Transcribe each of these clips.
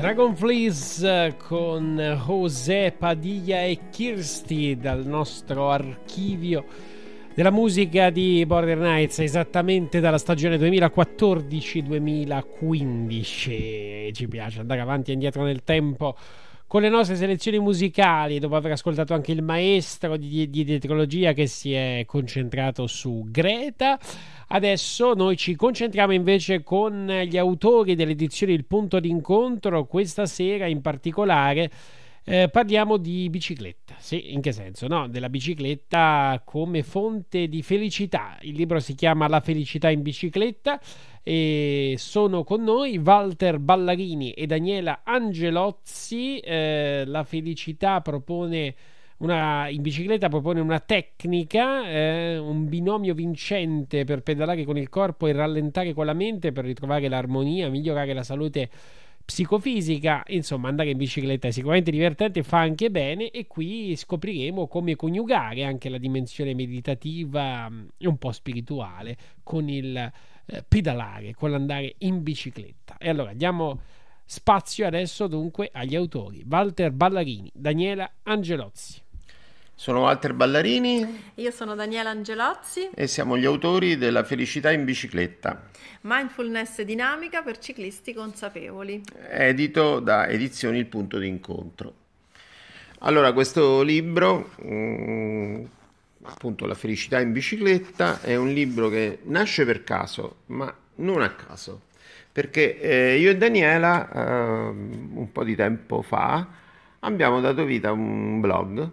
Dragon Fleece eh, con José Padilla e Kirsty dal nostro archivio della musica di Border Knights esattamente dalla stagione 2014-2015 ci piace andare avanti e indietro nel tempo con le nostre selezioni musicali, dopo aver ascoltato anche il maestro di, di, di teologia che si è concentrato su Greta, adesso noi ci concentriamo invece con gli autori dell'edizione Il punto d'incontro, questa sera in particolare eh, parliamo di bicicletta, sì, in che senso? No, della bicicletta come fonte di felicità. Il libro si chiama La felicità in bicicletta e sono con noi Walter Ballarini e Daniela Angelozzi. Eh, la felicità propone una, in bicicletta propone una tecnica, eh, un binomio vincente per pedalare con il corpo e rallentare con la mente per ritrovare l'armonia, migliorare la salute psicofisica, insomma andare in bicicletta è sicuramente divertente, fa anche bene e qui scopriremo come coniugare anche la dimensione meditativa e mm, un po' spirituale con il eh, pedalare, con l'andare in bicicletta. E allora diamo spazio adesso dunque agli autori Walter Ballarini, Daniela Angelozzi. Sono Walter Ballarini. Io sono Daniela Angelozzi. E siamo gli autori della Felicità in bicicletta. Mindfulness dinamica per ciclisti consapevoli. Edito da Edizioni Il Punto d'Incontro. Allora, questo libro, mm, appunto La Felicità in bicicletta, è un libro che nasce per caso, ma non a caso. Perché eh, io e Daniela, eh, un po' di tempo fa, abbiamo dato vita a un blog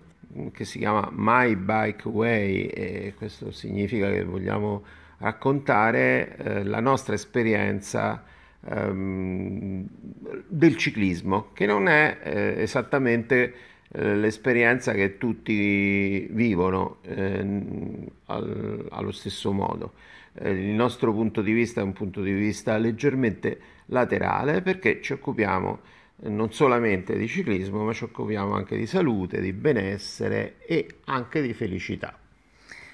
che si chiama My Bike Way e questo significa che vogliamo raccontare eh, la nostra esperienza ehm, del ciclismo, che non è eh, esattamente eh, l'esperienza che tutti vivono ehm, al, allo stesso modo. Eh, il nostro punto di vista è un punto di vista leggermente laterale perché ci occupiamo non solamente di ciclismo, ma ci occupiamo anche di salute, di benessere e anche di felicità.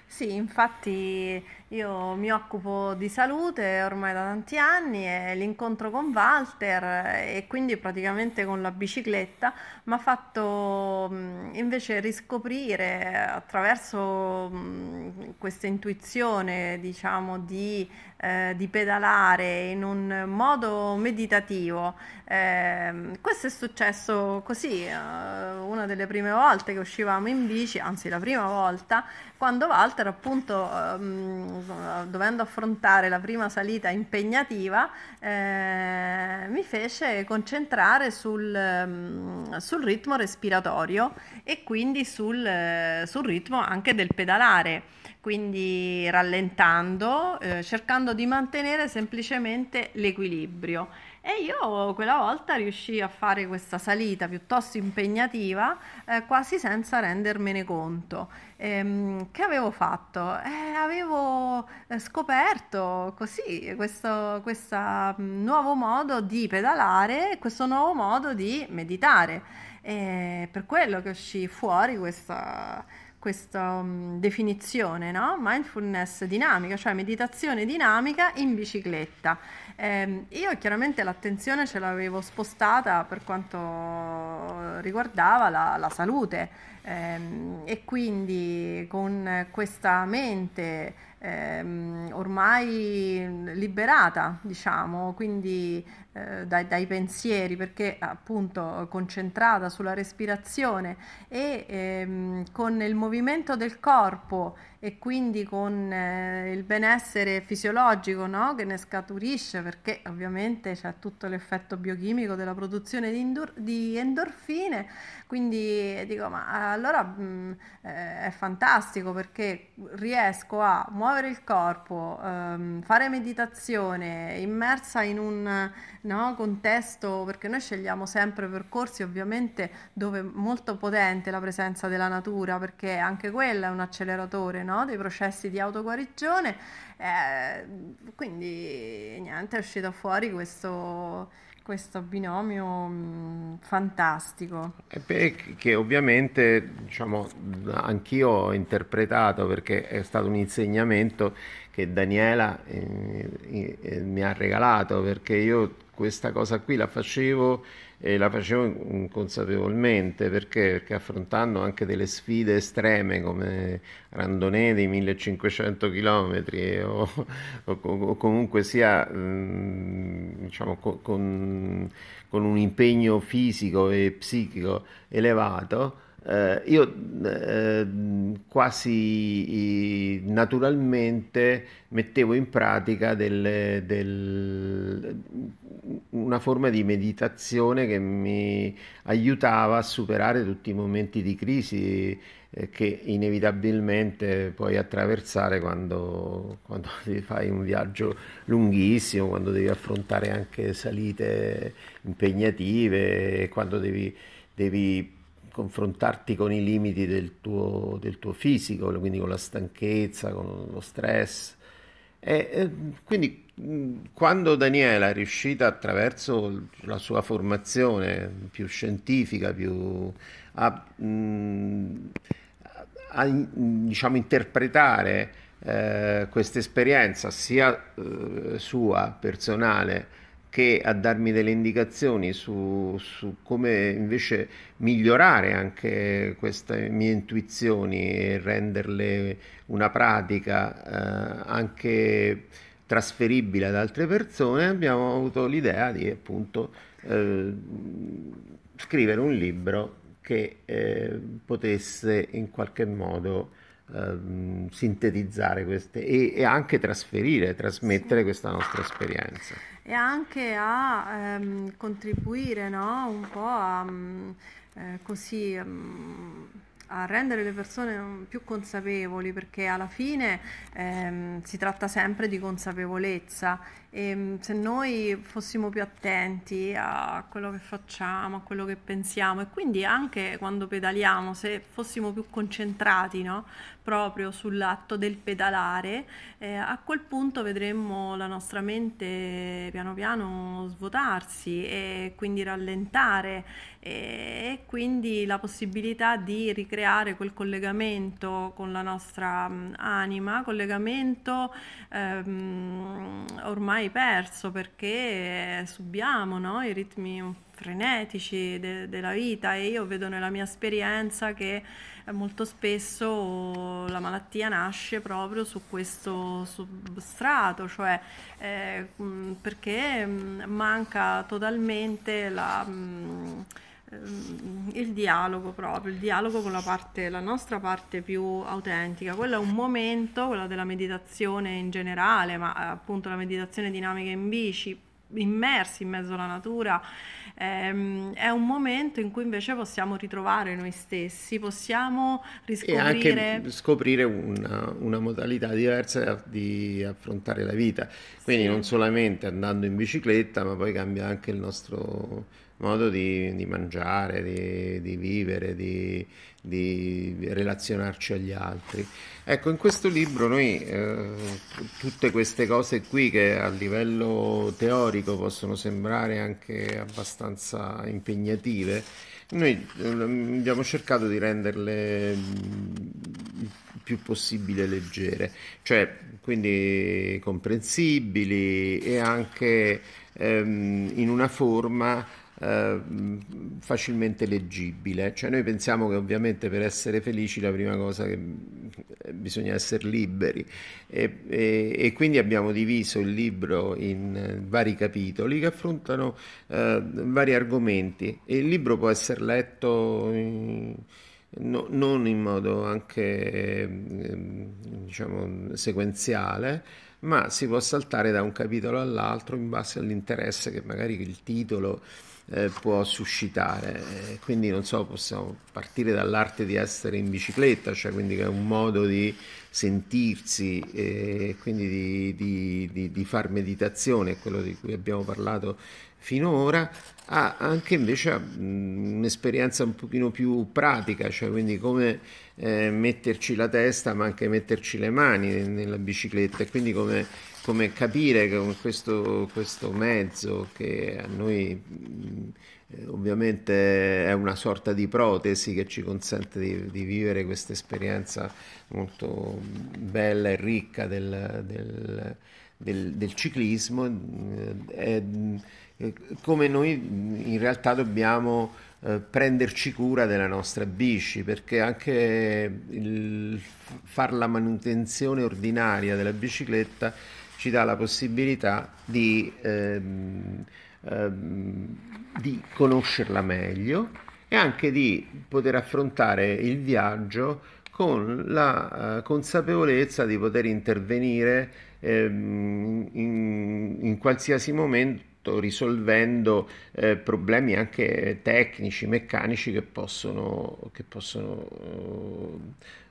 Sì, infatti io mi occupo di salute ormai da tanti anni e l'incontro con Walter eh, e quindi praticamente con la bicicletta mi ha fatto mm, invece riscoprire attraverso mm, questa intuizione, diciamo, di, eh, di, pedalare in un modo meditativo. Eh, questo è successo così, eh, una delle prime volte che uscivamo in bici, anzi la prima volta, quando Walter appunto ehm, eh, dovendo affrontare la prima salita impegnativa, eh, mi fece concentrare sul, mm, sul, ritmo respiratorio e quindi sul, eh, sul ritmo anche del pedalare quindi rallentando, eh, cercando di mantenere semplicemente l'equilibrio. E io quella volta riuscii a fare questa salita piuttosto impegnativa, eh, quasi senza rendermene conto. Ehm, che avevo fatto? Eh, avevo eh, scoperto così questo mm, nuovo modo di pedalare, questo nuovo modo di meditare. E per quello che uscì fuori questa questa um, definizione, no? mindfulness dinamica, cioè meditazione dinamica in bicicletta. Eh, io chiaramente l'attenzione ce l'avevo spostata per quanto riguardava la, la salute eh, e quindi con questa mente ehm, ormai liberata, diciamo, quindi eh, dai, dai, pensieri, perché appunto concentrata sulla respirazione e ehm, con il movimento del corpo e quindi con eh, il benessere fisiologico no? che ne scaturisce, perché ovviamente c'è tutto l'effetto biochimico della produzione di, indur- di endorfine, quindi dico ma allora mh, mm, eh, è fantastico perché riesco a muovere muovere il corpo, ehm, fare meditazione, immersa in un no, contesto, perché noi scegliamo sempre percorsi ovviamente dove è molto potente la presenza della natura, perché anche quella è un acceleratore no, dei processi di autoguarigione. Eh, quindi niente, è uscito fuori questo, questo binomio mh, mm, fantastico. Beh, che ovviamente diciamo, anch'io ho interpretato perché è stato un insegnamento che Daniela eh, eh, mi ha regalato perché io questa cosa qui la facevo e la facevo inconsapevolmente perché? perché affrontando anche delle sfide estreme come randonee dei 1500 km o, o, o comunque sia mm, diciamo, con, con un impegno fisico e psichico elevato eh, io eh, quasi naturalmente mettevo in pratica del, del, una forma di meditazione che mi aiutava a superare tutti i momenti di crisi eh, che inevitabilmente puoi attraversare quando, quando fai un viaggio lunghissimo, quando devi affrontare anche salite impegnative, quando devi, devi confrontarti con i limiti del tuo, del tuo fisico, quindi con la stanchezza, con lo stress. E, eh, quindi quando Daniela è riuscita attraverso la sua formazione più scientifica, più a, mh, a diciamo, interpretare eh, questa esperienza sia eh, sua personale che a darmi delle indicazioni su, su come invece migliorare anche queste mie intuizioni e renderle una pratica eh, anche trasferibile ad altre persone, abbiamo avuto l'idea di appunto eh, scrivere un libro che eh, potesse in qualche modo Ehm, sintetizzare queste e, e, anche trasferire, trasmettere sì. questa nostra esperienza. E anche a ehm, contribuire no? un po' a... Mm, eh, così... Mh, mm, a rendere le persone mm, più consapevoli perché alla fine ehm, si tratta sempre di consapevolezza e ehm, se noi fossimo più attenti a quello che facciamo, a quello che pensiamo e quindi anche quando pedaliamo, se fossimo più concentrati no? proprio sull'atto del pedalare, eh, a quel punto vedremmo la nostra mente piano piano svuotarsi e quindi rallentare e quindi la possibilità di ricreare quel collegamento con la nostra mm, anima, collegamento ehm, ormai perso perché subiamo no? i ritmi frenetici de- della vita e io vedo nella mia esperienza che molto spesso la malattia nasce proprio su questo substrato, cioè eh, mm, perché mm, manca totalmente la Ehm, il dialogo proprio, il dialogo con la, parte, la nostra parte più autentica. Quello è un momento, quello della meditazione in generale, ma eh, appunto la meditazione dinamica in bici, immersi in mezzo alla natura, ehm, è un momento in cui invece possiamo ritrovare noi stessi, possiamo riscoprire... scoprire una, una, modalità diversa di affrontare la vita, quindi sì. non solamente andando in bicicletta, ma poi cambia anche il nostro modo di, di mangiare, di, di vivere, di, di, relazionarci agli altri. Ecco, in questo libro noi eh, tutte queste cose qui che a livello teorico possono sembrare anche abbastanza impegnative, noi eh, abbiamo cercato di renderle mm, il più possibile leggere, cioè quindi comprensibili e anche ehm, in una forma eh, facilmente leggibile. Cioè noi pensiamo che ovviamente per essere felici la prima cosa che eh, bisogna essere liberi e, e, e quindi abbiamo diviso il libro in eh, vari capitoli che affrontano eh, vari argomenti e il libro può essere letto in, no, non in modo anche eh, diciamo, sequenziale ma si può saltare da un capitolo all'altro in base all'interesse che magari il titolo eh, può suscitare. Eh, quindi non so, possiamo partire dall'arte di essere in bicicletta, cioè quindi che è un modo di sentirsi e eh, quindi di, di, di, di far meditazione, quello di cui abbiamo parlato finora, ha anche invece un'esperienza un pochino più pratica, cioè quindi come eh, metterci la testa ma anche metterci le mani nella bicicletta e quindi come, come capire che con questo, questo, mezzo che a noi eh, ovviamente è una sorta di protesi che ci consente di, di vivere questa esperienza molto bella e ricca del, del, del, del ciclismo. Eh, eh, come noi mm, in realtà dobbiamo eh, prenderci cura della nostra bici, perché anche il far la manutenzione ordinaria della bicicletta ci dà la possibilità di, ehm, ehm, di conoscerla meglio e anche di poter affrontare il viaggio con la eh, consapevolezza di poter intervenire ehm, in, in, qualsiasi momento tutto, risolvendo eh, problemi anche tecnici, meccanici che possono, che possono,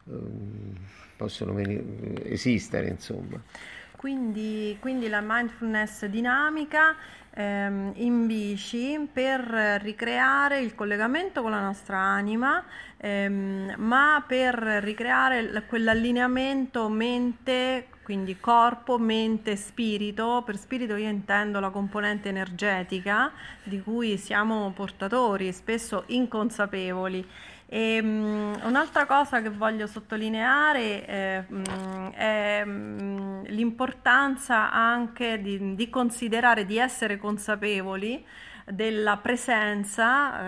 eh, possono esistere, insomma. Quindi, quindi, la mindfulness dinamica ehm, in bici per ricreare il collegamento con la nostra anima, ehm, ma per ricreare quell'allineamento mente quindi corpo, mente, spirito. Per spirito io intendo la componente energetica di cui siamo portatori, spesso inconsapevoli. E, um, un'altra cosa che voglio sottolineare eh, mh, è mh, mm, l'importanza anche di, di, considerare, di essere consapevoli della presenza eh,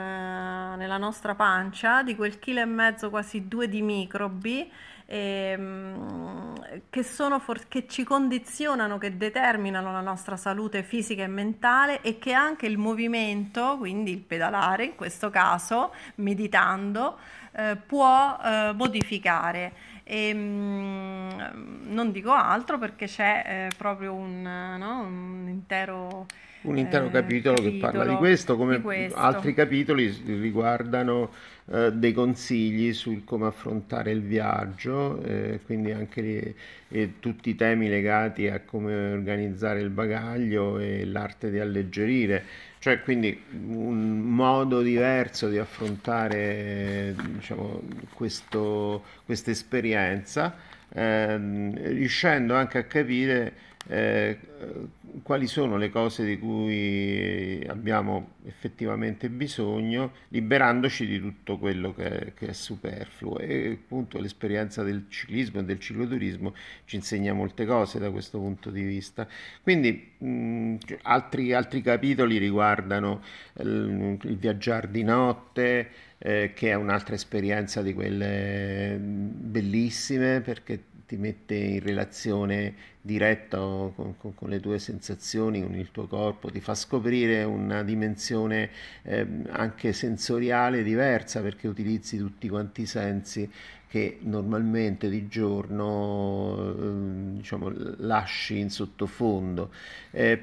nella nostra pancia di quel chilo e mezzo, quasi due di microbi ehm, che, for- che ci condizionano, che determinano la nostra salute fisica e mentale e che anche il movimento, quindi il pedalare in questo caso, meditando, eh, può eh, modificare. E, ehm, mh, non dico altro perché c'è eh, proprio un, no, un intero un intero capitolo, eh, capitolo, che parla di questo, come di questo. altri capitoli riguardano eh, dei consigli sul come affrontare il viaggio, eh, quindi anche le, eh, tutti i temi legati a come organizzare il bagaglio e l'arte di alleggerire, cioè quindi un modo diverso di affrontare diciamo, questa esperienza, ehm, riuscendo anche a capire eh, quali sono le cose di cui abbiamo effettivamente bisogno, liberandoci di tutto quello che è, che è superfluo. E appunto l'esperienza del ciclismo e del cicloturismo ci insegna molte cose da questo punto di vista. Quindi mh, altri, altri, capitoli riguardano eh, il viaggiare di notte, eh, che è un'altra esperienza di quelle bellissime perché ti mette in relazione diretta con, con, con, le tue sensazioni, con il tuo corpo, ti fa scoprire una dimensione eh, anche sensoriale diversa perché utilizzi tutti quanti i sensi che normalmente di giorno eh, diciamo, lasci in sottofondo. Eh,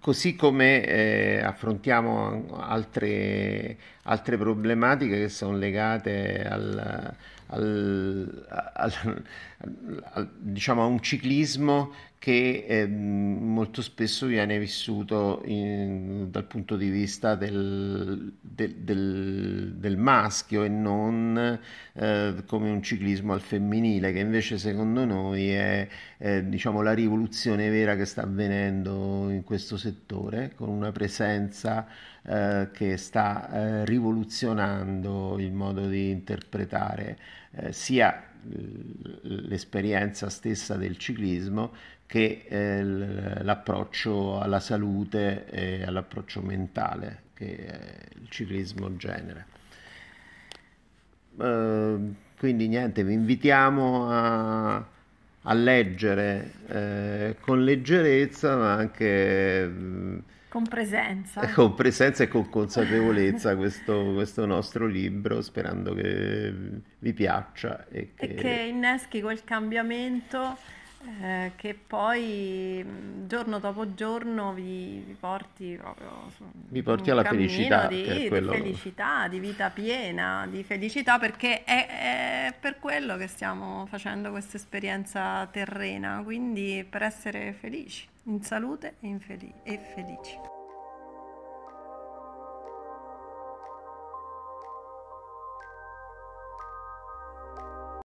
così come eh, affrontiamo altre, altre, problematiche che sono legate al, al, al, diciamo, a un ciclismo che eh, molto spesso viene vissuto in, dal punto di vista del, del, del, del maschio e non eh, come un ciclismo al femminile, che invece secondo noi è eh, diciamo, la rivoluzione vera che sta avvenendo in questo settore, con una presenza eh, che sta eh, rivoluzionando il modo di interpretare eh, sia eh, l'esperienza stessa del ciclismo che l'approccio alla salute e all'approccio mentale che il ciclismo genera. Ehm, quindi niente, vi invitiamo a, a leggere eh, con leggerezza ma anche mm, con presenza. Con presenza e con consapevolezza questo, questo, nostro libro, sperando che vi piaccia. E che, e che inneschi quel cambiamento eh, che poi mm, giorno dopo giorno vi, vi porti proprio vi porti alla felicità, di, di felicità, di vita piena, di felicità, perché è, è per quello che stiamo facendo questa esperienza terrena, quindi per essere felici in salute e, infel- e felici.